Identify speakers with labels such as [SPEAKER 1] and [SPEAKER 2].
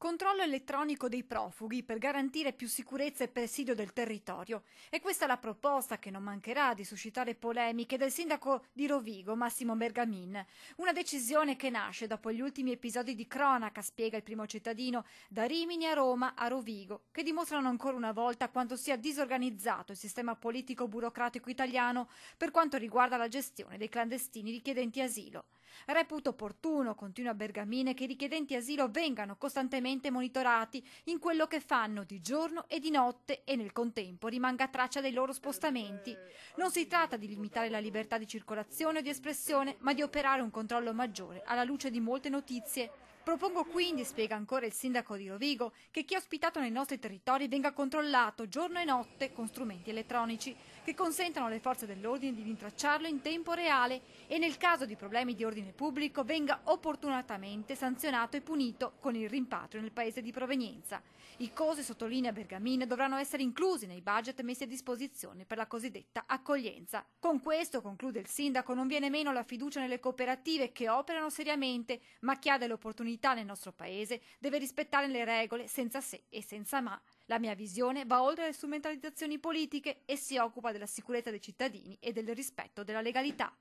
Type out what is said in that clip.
[SPEAKER 1] Controllo elettronico dei profughi per garantire più sicurezza e presidio del territorio. E questa è la proposta che non mancherà di suscitare polemiche del sindaco di Rovigo, Massimo Bergamin. Una decisione che nasce dopo gli ultimi episodi di cronaca, spiega il primo cittadino, da Rimini a Roma a Rovigo, che dimostrano ancora una volta quanto sia disorganizzato il sistema politico-burocratico italiano per quanto riguarda la gestione dei clandestini richiedenti asilo. Reputo opportuno, continua Bergamin, che i richiedenti asilo vengano costantemente costantemente monitorati in quello che fanno di giorno e di notte e nel contempo rimanga traccia dei loro spostamenti. Non si tratta di limitare la libertà di circolazione o di espressione, ma di operare un controllo maggiore alla luce di molte notizie. Propongo quindi, spiega ancora il sindaco di Rovigo, che chi è ospitato nei nostri territori venga controllato giorno e notte con strumenti elettronici che consentano alle forze dell'ordine di rintracciarlo in tempo reale e nel caso di problemi di ordine pubblico venga opportunatamente sanzionato e punito con il rimpatrio chilometri nel paese di provenienza. I COSE, sottolinea Bergamini, dovranno essere inclusi nei budget messi a disposizione per la cosiddetta accoglienza. Con questo, conclude il sindaco, non viene meno la fiducia nelle cooperative che operano seriamente, ma chi ha delle opportunità nel nostro paese deve rispettare le regole senza se e senza ma. La mia visione va oltre le strumentalizzazioni politiche e si occupa della sicurezza dei cittadini e del rispetto della legalità.